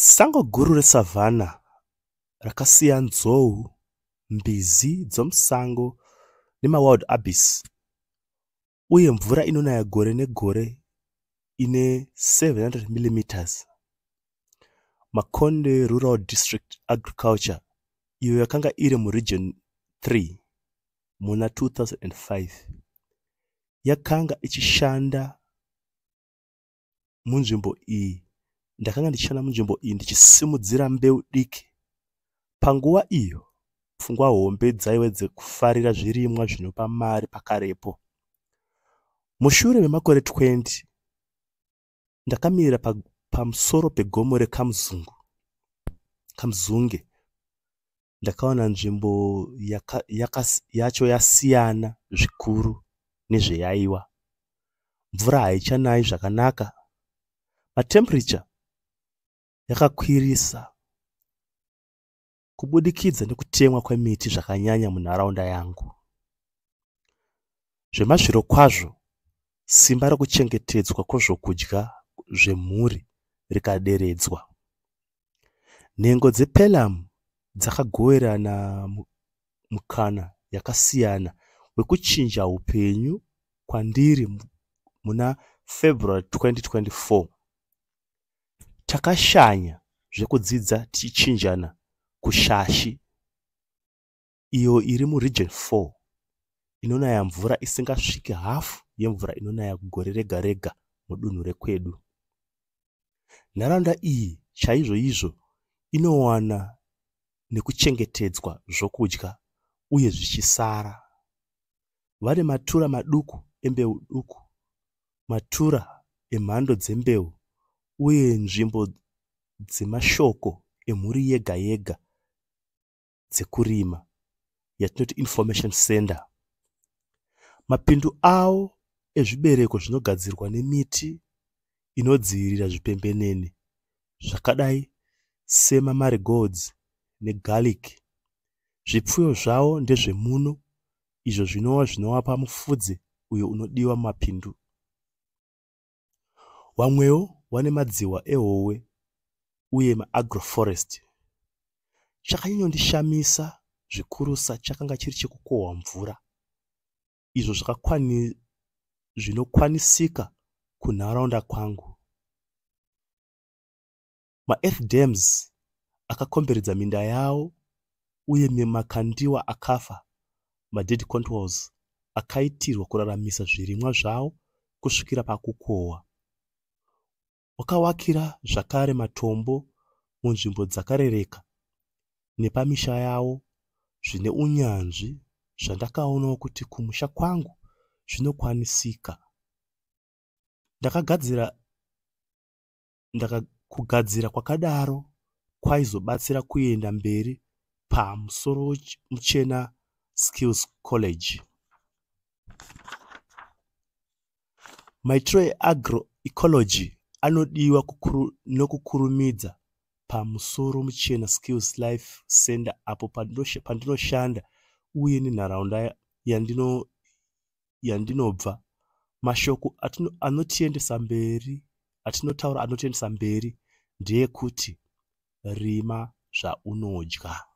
sango guru resavhana rakasiya nzou mbizi dzomusango nemawild abis uye mvura inonaya gore negore ine 700 mm makonde rural district agriculture iyo yakanga iri muregion 3 muna 2005 yakanga ichishanda munzvimbo iyi ndakanga ndichishanda munzvimbo iyi ndichisimudzira mbeu diki panguva iyo pfungwa hombe dzaive dzekufarira zvirimwa zvinopa mari pakarepo mushure memakore 20 ndakamirira pamusoro pegomo rekamuzungu kamuzunge ndakaona nzvimbo yacho yasiyana zvikuru nezveyaiwa mvura haichanai zvakanaka matemperature yakakwirisa kubudikidza nekutemwa kwemiti zvakanyanya munharaunda yangu zvemazviro kwazvo simba rokuchengetedzwa kwezvokudya zvemhuri rikaderedzwa nhengo dzepelamu dzakagoverana mukana yakasiyana wekuchinja upenyu kwandiri muna february 2024 chakashanya zvekudzidza tichichinjana kushashi iyo iri muregion 4 inonaya mvura isingasviki hafu yemvura inonaya gore rega rega mudunhu rekwedu nharaunda iyi chaizvo izvo inowana nekuchengetedzwa zvokudya uye zvichisara vane matura maduku embeu duku matura emhando dzembeu uye nzvimbo dzemashoko emhuri yega yega dzekurima yatinoti information center mapindu avo ezvibereko zvinogadzirwa nemiti inodzivirira zvipembenene zvakadai semamarigods negarlic zvipfuyo zvavo ndezvemuno izvo zvinova zvinovapa mufudze uyo unodiwa mapindu vamwewo wane madziwa ehowe uye maagroforest chakanyanyondishamisa zvikurusa chakanga chiri chekukohwa mvura izvo zvakakwani zvinokwanisika kunharaunda kwangu maearth dams akakomberedza minda yavo uye makandiwa akafa madead contwals akaitirwa kuraramisa zvirimwa zvavo kusvikira pakukohwa wakavakira zvakare matombo munzvimbo dzakarereka nepamisha yavo zvine unyanzvi zvandakaonawo kuti kumusha kwangu zvinokwanisika ndakagadzira ndaka kugadzira kwakadaro kwaizobatsira kuenda mberi pamusoro muchena skills college maitiro eagroecology anodiwa nokukurumidza pamusoro muchena skills life center apo pandinoshanda uye nenharaunda yandinobva mashoko anotiendesa mberi atinotaura anotiendesa mberi ndeyekuti rima zvaunodya ja